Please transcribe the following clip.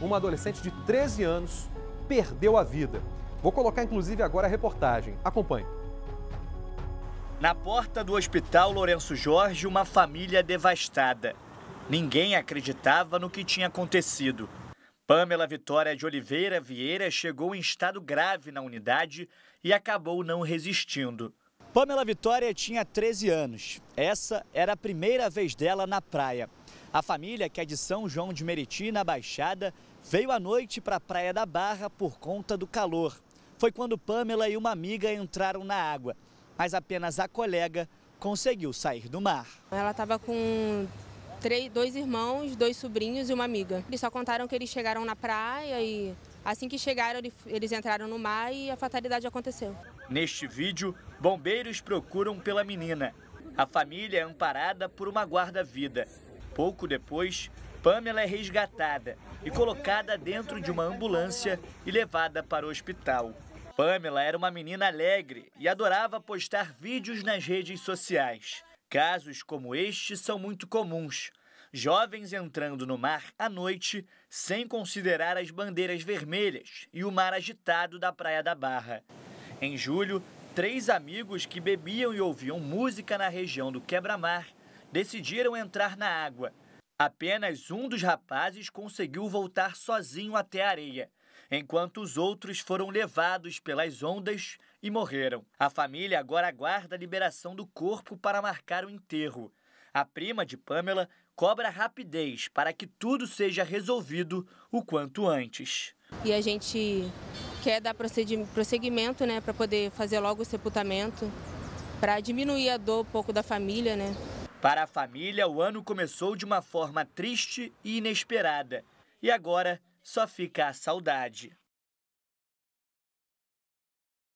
uma adolescente de 13 anos perdeu a vida. Vou colocar inclusive agora a reportagem. Acompanhe. Na porta do Hospital Lourenço Jorge, uma família devastada. Ninguém acreditava no que tinha acontecido. Pamela Vitória de Oliveira Vieira chegou em estado grave na unidade e acabou não resistindo. Pamela Vitória tinha 13 anos. Essa era a primeira vez dela na praia. A família, que é de São João de Meriti, na Baixada, veio à noite para a Praia da Barra por conta do calor. Foi quando Pamela e uma amiga entraram na água, mas apenas a colega conseguiu sair do mar. Ela estava com três, dois irmãos, dois sobrinhos e uma amiga. Eles só contaram que eles chegaram na praia e assim que chegaram eles entraram no mar e a fatalidade aconteceu. Neste vídeo, bombeiros procuram pela menina. A família é amparada por uma guarda-vida. Pouco depois, Pamela é resgatada e colocada dentro de uma ambulância e levada para o hospital. Pamela era uma menina alegre e adorava postar vídeos nas redes sociais. Casos como este são muito comuns. Jovens entrando no mar à noite sem considerar as bandeiras vermelhas e o mar agitado da Praia da Barra. Em julho, três amigos que bebiam e ouviam música na região do quebra-mar decidiram entrar na água. Apenas um dos rapazes conseguiu voltar sozinho até a areia, enquanto os outros foram levados pelas ondas e morreram. A família agora aguarda a liberação do corpo para marcar o enterro. A prima de Pamela cobra rapidez para que tudo seja resolvido o quanto antes. E a gente quer dar prosseguimento, né, para poder fazer logo o sepultamento, para diminuir a dor um pouco da família, né? Para a família, o ano começou de uma forma triste e inesperada. E agora só fica a saudade.